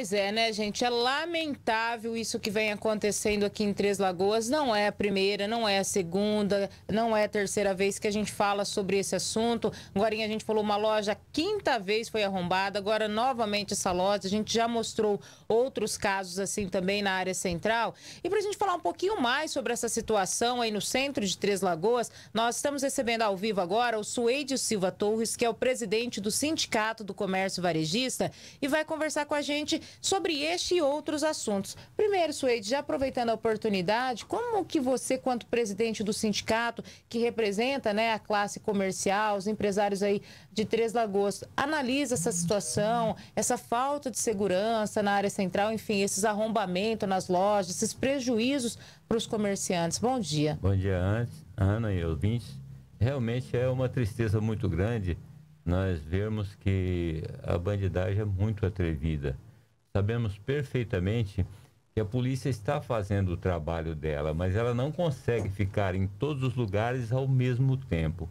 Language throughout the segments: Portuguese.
Pois é, né, gente? É lamentável isso que vem acontecendo aqui em Três Lagoas. Não é a primeira, não é a segunda, não é a terceira vez que a gente fala sobre esse assunto. Agora a gente falou uma loja, quinta vez foi arrombada, agora novamente essa loja. A gente já mostrou outros casos assim também na área central. E para a gente falar um pouquinho mais sobre essa situação aí no centro de Três Lagoas, nós estamos recebendo ao vivo agora o Suede Silva Torres, que é o presidente do Sindicato do Comércio Varejista, e vai conversar com a gente sobre este e outros assuntos. Primeiro, Suede, já aproveitando a oportunidade, como que você, quanto presidente do sindicato, que representa né, a classe comercial, os empresários aí de Três Lagoas, analisa essa situação, essa falta de segurança na área central, enfim, esses arrombamentos nas lojas, esses prejuízos para os comerciantes? Bom dia. Bom dia, Ana e ouvintes. Realmente é uma tristeza muito grande nós vemos que a bandidagem é muito atrevida. Sabemos perfeitamente que a polícia está fazendo o trabalho dela, mas ela não consegue ficar em todos os lugares ao mesmo tempo.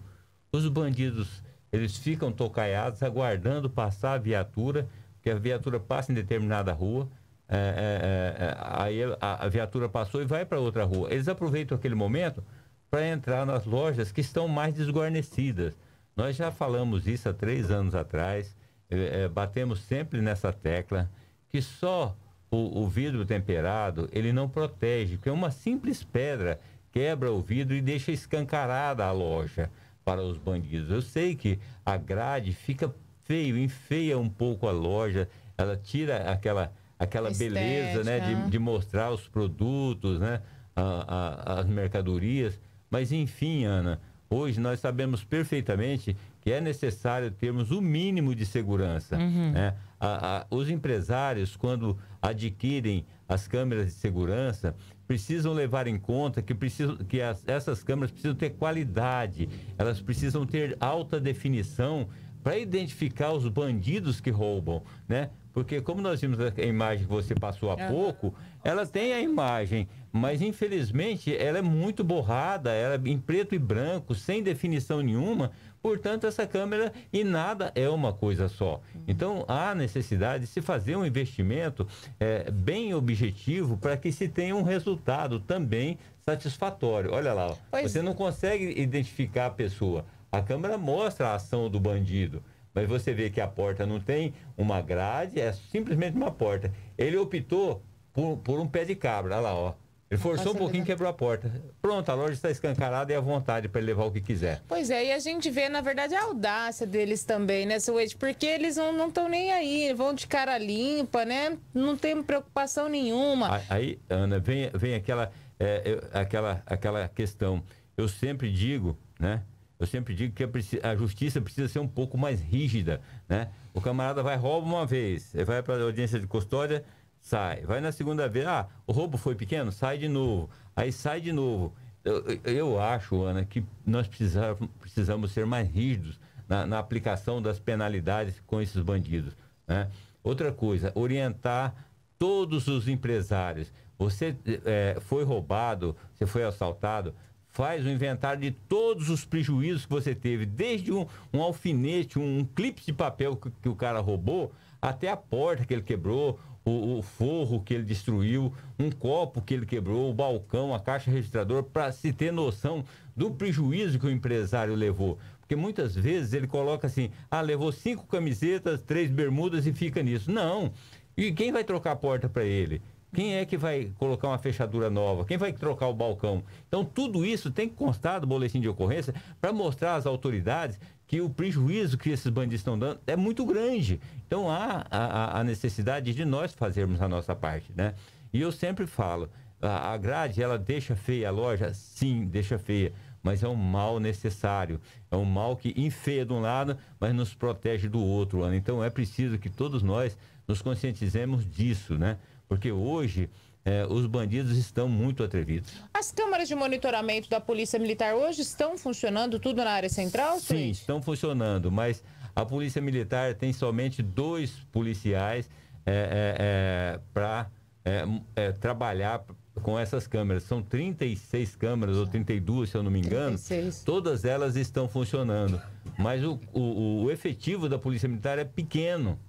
Os bandidos, eles ficam tocaiados, aguardando passar a viatura, que a viatura passa em determinada rua, é, é, é, é aí a, a viatura passou e vai para outra rua. Eles aproveitam aquele momento para entrar nas lojas que estão mais desguarnecidas. Nós já falamos isso há três anos atrás, é, é, batemos sempre nessa tecla que só o, o vidro temperado ele não protege, porque uma simples pedra quebra o vidro e deixa escancarada a loja para os bandidos. Eu sei que a grade fica feio, enfeia um pouco a loja, ela tira aquela, aquela beleza né, de, de, mostrar os produtos, né, a, a, as mercadorias. Mas enfim, Ana, hoje nós sabemos perfeitamente que é necessário termos o mínimo de segurança. Uhum. Né? a, a, os empresários, quando adquirem as câmeras de segurança, precisam levar em conta que, precisam, que as, essas câmeras precisam ter qualidade, elas precisam ter alta definição para identificar os bandidos que roubam, né? Porque como nós vimos a imagem que você passou há pouco, ela tem a imagem, mas infelizmente ela é muito borrada, ela é em preto e branco, sem definição nenhuma, Portanto, essa câmera e nada é uma coisa só. Então, há necessidade de se fazer um investimento é, bem objetivo para que se tenha um resultado também satisfatório. Olha lá, pois... você não consegue identificar a pessoa. A câmera mostra a ação do bandido, mas você vê que a porta não tem uma grade, é simplesmente uma porta. Ele optou por, por um pé de cabra. Olha lá, ó. Ele forçou um pouquinho e quebrou a porta. Pronto, a loja está escancarada e à vontade para ele levar o que quiser. Pois é, e a gente vê, na verdade, a audácia deles também, né, seu Wade? Porque eles não estão nem aí, vão de cara limpa, né? Não tem preocupação nenhuma. Aí, Ana, vem, vem aquela, é, aquela, aquela questão. Eu sempre digo, né? Eu sempre digo que a, a, justiça precisa ser um pouco mais rígida, né? O camarada vai rouba uma vez, vai para a audiência de custódia, sai. Vai na segunda vez, ah, o roubo foi pequeno, sai de novo. Aí sai de novo. Eu, eu acho, Ana, que nós precisamos, precisamos ser mais rígidos na, na aplicação das penalidades com esses bandidos. Né? Outra coisa, orientar todos os empresários. Você é, foi roubado, você foi assaltado, faz o inventário de todos os prejuízos que você teve, desde um, um alfinete, um, um clipe de papel que, que o cara roubou, até a porta que ele quebrou, o, o forro que ele destruiu, um copo que ele quebrou, o balcão, a caixa registradora, para se ter noção do prejuízo que o empresário levou. Porque muitas vezes ele coloca assim: ah, levou cinco camisetas, três bermudas e fica nisso. Não. E quem vai trocar a porta para ele? Quem é que vai colocar uma fechadura nova? Quem vai trocar o balcão? Então, tudo isso tem que constar do boletim de ocorrência para mostrar às autoridades que o prejuízo que esses bandidos estão dando é muito grande. Então há a, a necessidade de nós fazermos a nossa parte, né? E eu sempre falo, a grade ela deixa feia a loja? Sim, deixa feia mas é um mal necessário. É um mal que enfeia de um lado, mas nos protege do outro. Então é preciso que todos nós nos conscientizemos disso, né? Porque hoje é, os bandidos estão muito atrevidos. As câmaras de monitoramento da Polícia Militar hoje estão funcionando tudo na área central? Sim, estão funcionando, mas a Polícia Militar tem somente dois policiais é, é, é para é, é, trabalhar com essas câmeras. São 36 câmeras ou 32, se eu não me engano. 36. Todas elas estão funcionando, mas o, o, o efetivo da Polícia Militar é pequeno.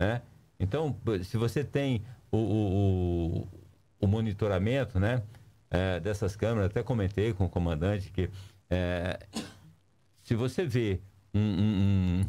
Né? Então, se você tem o, o o monitoramento né, é, dessas câmeras. Até comentei com o comandante que é, se você vê um, um,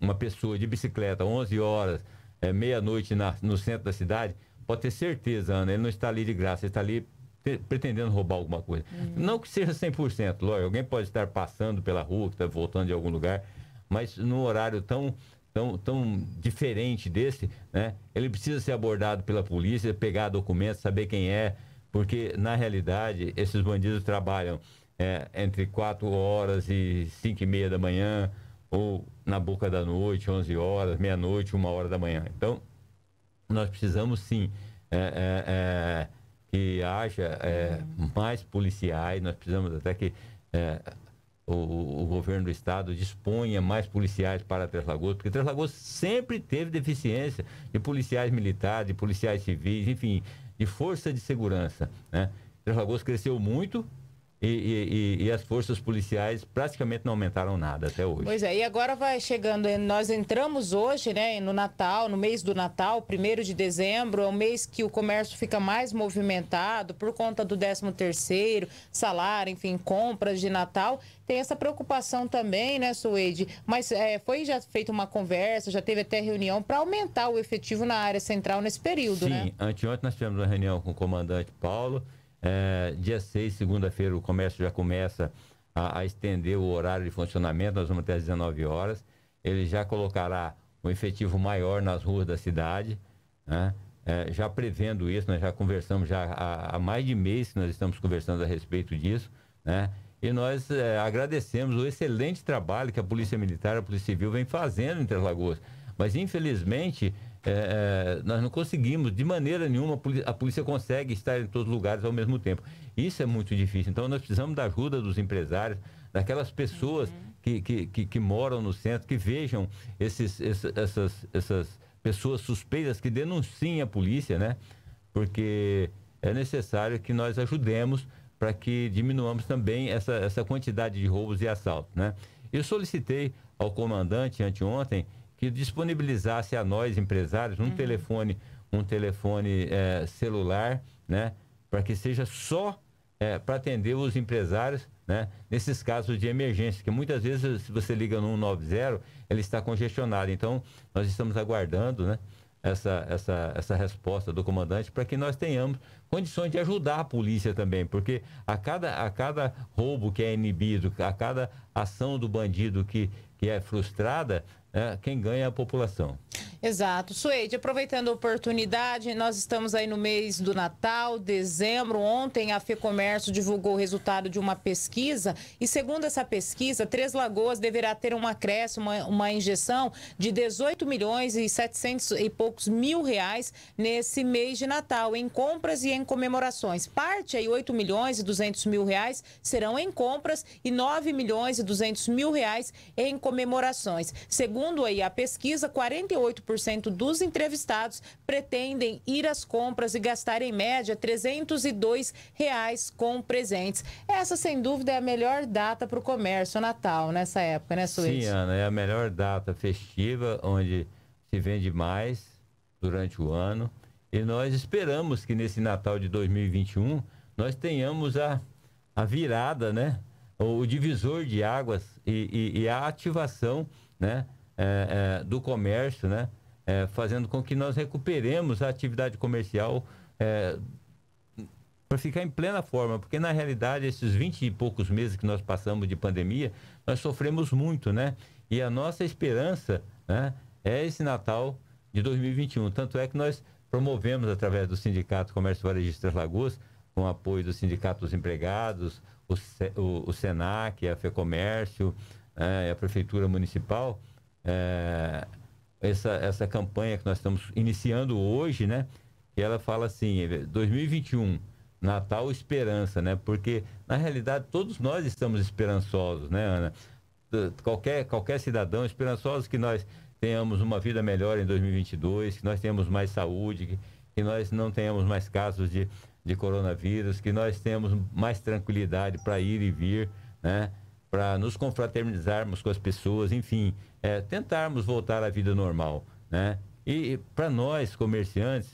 uma pessoa de bicicleta 11 horas, é, meia-noite no centro da cidade, pode ter certeza, Ana, ele não está ali de graça, ele está ali te, pretendendo roubar alguma coisa. Uhum. Não que seja 100%, lógico, alguém pode estar passando pela rua, que está voltando de algum lugar, mas num horário tão tão, tão diferente desse, né? Ele precisa ser abordado pela polícia, pegar documentos, saber quem é, porque na realidade esses bandidos trabalham é, entre 4 horas e 5 e meia da manhã, ou na boca da noite, 11 horas, meia-noite, uma hora da manhã. Então, nós precisamos sim é, é, é que haja é, mais policiais, nós precisamos até que é, o, o, governo do estado disponha mais policiais para Três Lagoas, porque Três Lagoas sempre teve deficiência de policiais militares, de policiais civis, enfim, de força de segurança. Né? Três Lagoas cresceu muito e, e, e, as forças policiais praticamente não aumentaram nada até hoje. Pois é, e agora vai chegando, nós entramos hoje, né, no Natal, no mês do Natal, primeiro de dezembro, é o mês que o comércio fica mais movimentado por conta do 13 terceiro, salário, enfim, compras de Natal. Tem essa preocupação também, né, Suede? Mas é, foi já feita uma conversa, já teve até reunião para aumentar o efetivo na área central nesse período, Sim, né? Sim, anteontem nós tivemos uma reunião com o comandante Paulo, é, dia 6, segunda-feira, o comércio já começa a, a, estender o horário de funcionamento, nós vamos até às 19 horas. Ele já colocará um efetivo maior nas ruas da cidade, né? é, já prevendo isso, nós já conversamos já há, há mais de mês que nós estamos conversando a respeito disso, né? E nós é, agradecemos o excelente trabalho que a Polícia Militar e a Polícia Civil vem fazendo em Três Lagoas. Mas, infelizmente, é, é, nós não conseguimos, de maneira nenhuma, a polícia consegue estar em todos os lugares ao mesmo tempo. Isso é muito difícil. Então, nós precisamos da ajuda dos empresários, daquelas pessoas uhum. que, que, que, que, moram no centro, que vejam esses, esses, essas, essas pessoas suspeitas, que denunciem a polícia, né? Porque é necessário que nós ajudemos para que diminuamos também essa, essa quantidade de roubos e assaltos, né? Eu solicitei ao comandante anteontem que disponibilizasse a nós, empresários, um uhum. telefone, um telefone é, celular, né? Para que seja só é, eh, para atender os empresários, né? Nesses casos de emergência, que muitas vezes, se você liga no 190, ele está congestionado. Então, nós estamos aguardando, né? Essa, essa, essa resposta do comandante para que nós tenhamos condições de ajudar a polícia também, porque a cada, a cada roubo que é inibido, a cada ação do bandido que, que é frustrada, é, quem ganha é a população. Exato. Suede, aproveitando a oportunidade, nós estamos aí no mês do Natal, dezembro. Ontem a FEComércio divulgou o resultado de uma pesquisa e, segundo essa pesquisa, Três Lagoas deverá ter um acréscimo, uma, uma injeção de 18 milhões e 700 e poucos mil reais nesse mês de Natal, em compras e em comemorações. Parte aí 8 milhões e 200 mil reais serão em compras e 9 milhões e 200 mil reais em comemorações. Segundo aí a pesquisa, 48 dos entrevistados pretendem ir às compras e gastar em média R$ 302 reais com presentes. Essa, sem dúvida, é a melhor data para o comércio, Natal, nessa época, né, Suíça? Sim, Ana, é a melhor data festiva, onde se vende mais durante o ano. E nós esperamos que nesse Natal de 2021 nós tenhamos a, a virada, né? O, o divisor de águas e, e, e, a ativação né? É, é, do comércio, né? é, fazendo com que nós recuperemos a atividade comercial é, para ficar em plena forma, porque na realidade esses 20 e poucos meses que nós passamos de pandemia, nós sofremos muito, né? E a nossa esperança né, é esse Natal de 2021. Tanto é que nós promovemos através do Sindicato Comércio Varejista das Lagoas, com apoio do Sindicato dos Empregados, o, o, o SENAC, a FEComércio, é, a Prefeitura Municipal, é, essa, essa campanha que nós estamos iniciando hoje, né? E ela fala assim, 2021, é, Natal Esperança, né? Porque, na realidade, todos nós estamos esperançosos, né, Ana? Qualquer, qualquer cidadão esperançoso que nós tenhamos uma vida melhor em 2022, que nós tenhamos mais saúde, que, que nós não tenhamos mais casos de, de coronavírus, que nós tenhamos mais tranquilidade para ir e vir, né? para nos confraternizarmos com as pessoas, enfim, é, tentarmos voltar à vida normal, né? E, para nós comerciantes,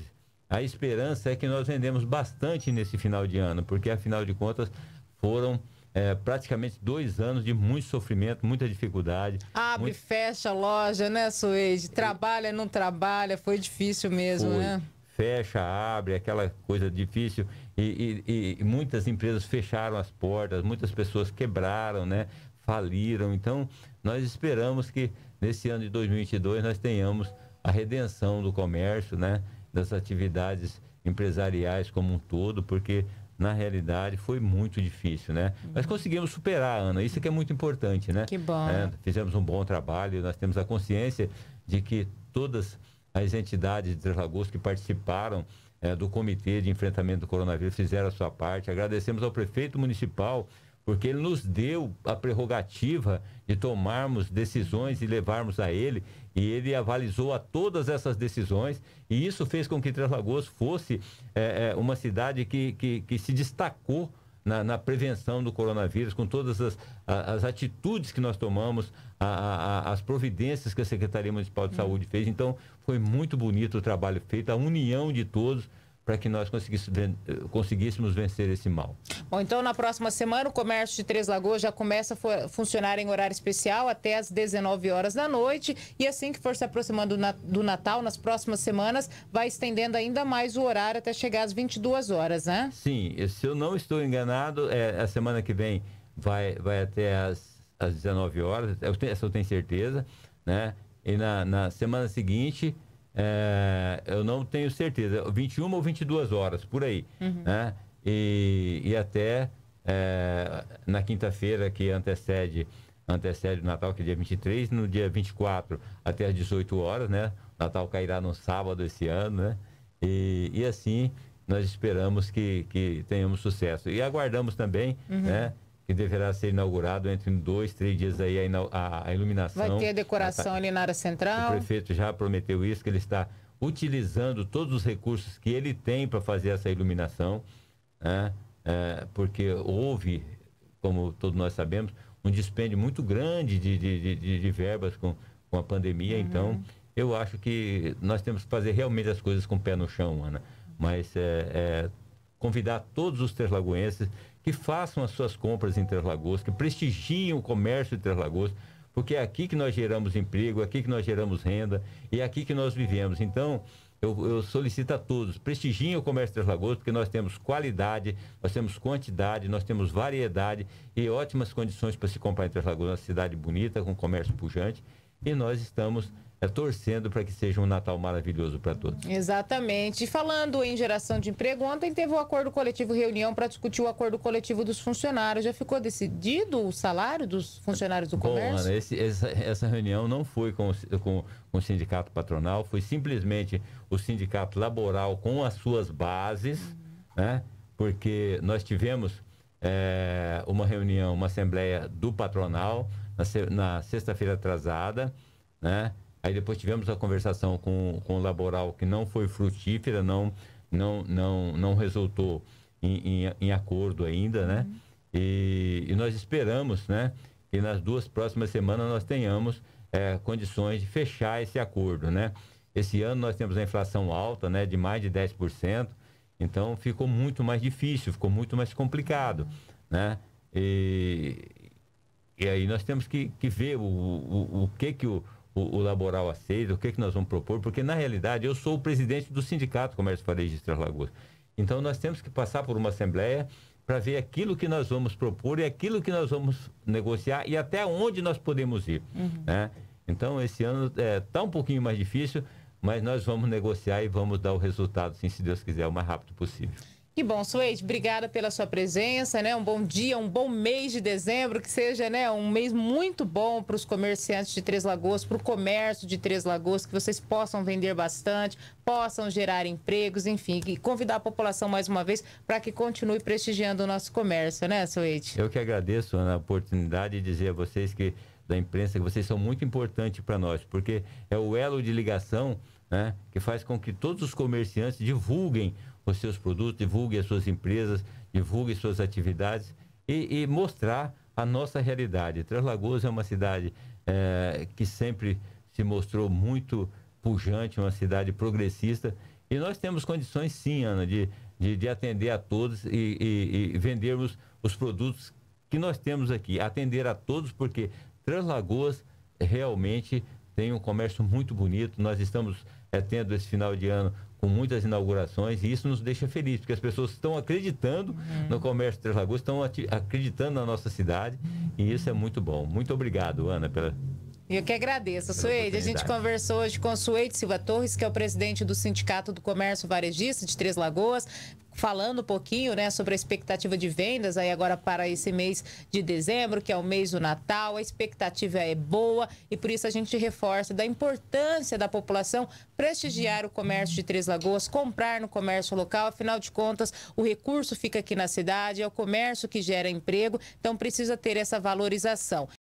a esperança é que nós vendemos bastante nesse final de ano, porque afinal de contas foram é, praticamente dois anos de muito sofrimento, muita dificuldade. Abre, muito... fecha a loja, né, Suede? Trabalha, não trabalha, foi difícil mesmo, foi. né? Fecha, abre, aquela coisa difícil. E, e, e muitas empresas fecharam as portas, muitas pessoas quebraram, né? faliram. Então, nós esperamos que nesse ano de 2022 nós tenhamos a redenção do comércio, né? das atividades empresariais como um todo, porque na realidade foi muito difícil, né? Uhum. Mas conseguimos superar, Ana. Isso que é muito importante, né? Que bom. É, fizemos um bom trabalho, nós temos a consciência de que todas as entidades de Três Lagoas que participaram é, do Comitê de Enfrentamento do Coronavírus fizeram a sua parte. Agradecemos ao prefeito municipal, porque ele nos deu a prerrogativa de tomarmos decisões e levarmos a ele, e ele avalizou a todas essas decisões, e isso fez com que Três Lagoas fosse é, é uma cidade que, que, que se destacou na, na prevenção do coronavírus, com todas as, as atitudes que nós tomamos, a, a, as providências que a Secretaria Municipal de hum. Saúde fez. Então, foi muito bonito o trabalho feito, a união de todos para que nós eh, conseguíssemos vencer esse mal. Bom, então na próxima semana o comércio de Três Lagoas já começa a funcionar em horário especial até às 19 horas da noite e assim que for se aproximando do Natal, nas próximas semanas, vai estendendo ainda mais o horário até chegar às 22 horas, né? Sim, se eu não estou enganado, é, a semana que vem vai, vai até às, às 19 horas, eu tenho, eu tenho certeza, né? E na, na semana seguinte é, eu não tenho certeza, 21 ou 22 horas, por aí. Uhum. Né? E, e até é, na quinta-feira que antecede, antecede o Natal, que é dia 23, no dia 24 até às 18 horas, né? Natal cairá no sábado esse ano, né? E, e assim nós esperamos que, que tenhamos sucesso. E aguardamos também, uhum. né? que deverá ser inaugurado entre dois, três dias aí a, a iluminação. Vai ter decoração ali na área central. O prefeito já prometeu isso, que ele está utilizando todos os recursos que ele tem para fazer essa iluminação, né? é, porque houve, como todos nós sabemos, um dispêndio muito grande de, de, de, de verbas com, com a pandemia, uhum. então eu acho que nós temos que fazer realmente as coisas com o pé no chão, Ana. Mas é, é, convidar todos os terlagoenses que façam as suas compras em Três Lagoas, que prestigiem o comércio de Três Lagoas, porque é aqui que nós geramos emprego, é aqui que nós geramos renda e é aqui que nós vivemos. Então, eu, eu solicito a todos, prestigiem o comércio de Três Lagoas, porque nós temos qualidade, nós temos quantidade, nós temos variedade e ótimas condições para se comprar em Três Lagoas, uma cidade bonita, com comércio pujante e nós estamos é, torcendo para que seja um Natal maravilhoso para todos. Exatamente. Falando em geração de emprego, ontem teve o um acordo coletivo reunião para discutir o acordo coletivo dos funcionários. Já ficou decidido o salário dos funcionários do Bom, comércio? Ana, esse, essa, essa, reunião não foi com, com, com o sindicato patronal, foi simplesmente o sindicato laboral com as suas bases, uhum. né? Porque nós tivemos é, uma reunião, uma assembleia do patronal na, na sexta-feira atrasada, né? Aí depois tivemos a conversação com, com o laboral que não foi frutífera, não, não, não, não resultou em, em, em acordo ainda, né? Uhum. E, e, nós esperamos, né? Que nas duas próximas semanas nós tenhamos é, condições de fechar esse acordo, né? Esse ano nós temos a inflação alta, né? De mais de 10%. Então ficou muito mais difícil, ficou muito mais complicado, né? E e aí nós temos que, que ver o, o, o que, que o, o, o, laboral aceita, o que, que nós vamos propor, porque na realidade eu sou o presidente do Sindicato Comércio de Três Lagoas. Então nós temos que passar por uma assembleia para ver aquilo que nós vamos propor e aquilo que nós vamos negociar e até onde nós podemos ir. Uhum. Né? Então esse ano está é, um pouquinho mais difícil, mas nós vamos negociar e vamos dar o resultado, sim, se Deus quiser, o mais rápido possível. Que bom, Suede, obrigada pela sua presença, né? Um bom dia, um bom mês de dezembro, que seja, né, um mês muito bom para os comerciantes de Três Lagoas, para o comércio de Três Lagoas, que vocês possam vender bastante, possam gerar empregos, enfim, e convidar a população mais uma vez para que continue prestigiando o nosso comércio, né, Suede? Eu que agradeço a oportunidade de dizer a vocês que da imprensa que vocês são muito importantes para nós, porque é o elo de ligação, né, que faz com que todos os comerciantes divulguem os seus produtos, divulgue as suas empresas, divulgue suas atividades e, e mostrar a nossa realidade. Três Lagoas é uma cidade é, que sempre se mostrou muito pujante, uma cidade progressista. E nós temos condições, sim, Ana, de, de, de atender a todos e, e, e, vendermos os produtos que nós temos aqui. Atender a todos, porque Três Lagoas realmente tem um comércio muito bonito. Nós estamos é, tendo esse final de ano com muitas inaugurações, e isso nos deixa felizes, porque as pessoas estão acreditando uhum. no comércio de Três Lagoas, estão acreditando na nossa cidade, e isso é muito bom. Muito obrigado, Ana, pela, eu que agradeço, Suede. A gente conversou hoje com Suede Silva Torres, que é o presidente do Sindicato do Comércio Varejista de Três Lagoas falando um pouquinho né, sobre a expectativa de vendas aí agora para esse mês de dezembro, que é o mês do Natal. A expectativa é boa e por isso a gente reforça da importância da população prestigiar o comércio de Três Lagoas, comprar no comércio local. Afinal de contas, o recurso fica aqui na cidade, é o comércio que gera emprego, então precisa ter essa valorização.